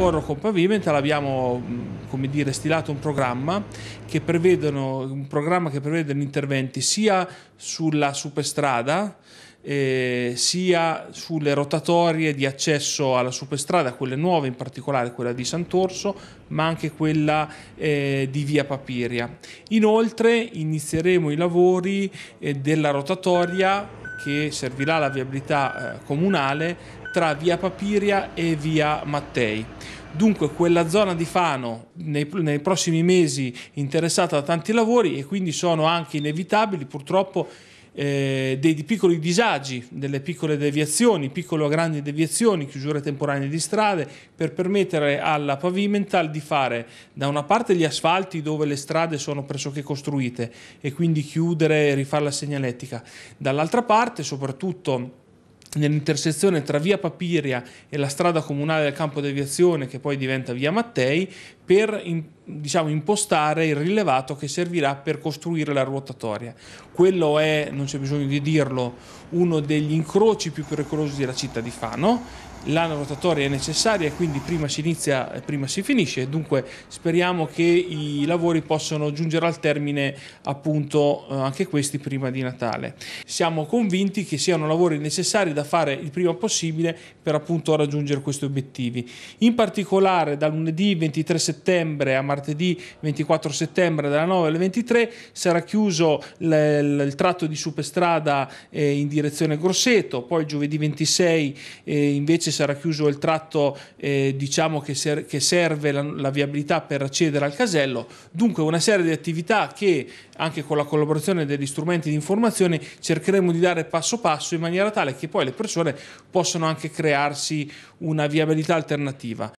Corro con Paviment abbiamo come dire, stilato un programma che, un programma che prevedono interventi sia sulla superstrada eh, sia sulle rotatorie di accesso alla superstrada, quelle nuove in particolare quella di Sant'Orso, ma anche quella eh, di via Papiria. Inoltre inizieremo i lavori eh, della rotatoria che servirà alla viabilità eh, comunale tra via Papiria e via Mattei. Dunque quella zona di Fano nei, nei, prossimi mesi interessata da tanti lavori e quindi sono anche inevitabili purtroppo eh, dei piccoli disagi, delle piccole deviazioni, piccole o grandi deviazioni, chiusure temporanee di strade per permettere alla Pavimental di fare da una parte gli asfalti dove le strade sono pressoché costruite e quindi chiudere e rifare la segnalettica, dall'altra parte soprattutto nell'intersezione tra via Papiria e la strada comunale del campo d'aviazione che poi diventa via Mattei, per diciamo, impostare il rilevato che servirà per costruire la ruotatoria. Quello è, non c'è bisogno di dirlo, uno degli incroci più pericolosi della città di Fano. La ruotatoria è necessaria e quindi prima si inizia e prima si finisce, dunque speriamo che i lavori possano giungere al termine appunto eh, anche questi prima di Natale. Siamo convinti che siano lavori necessari da fare il prima possibile per appunto raggiungere questi obiettivi. In particolare dal lunedì 23 settembre settembre a martedì 24 settembre dalle 9 alle 23 sarà chiuso il, il tratto di superstrada eh, in direzione Grosseto, poi giovedì 26 eh, invece sarà chiuso il tratto eh, diciamo che, ser- che serve la, la, viabilità per accedere al casello, dunque una serie di attività che anche con la collaborazione degli strumenti di informazione cercheremo di dare passo passo in maniera tale che poi le persone possano anche crearsi una viabilità alternativa.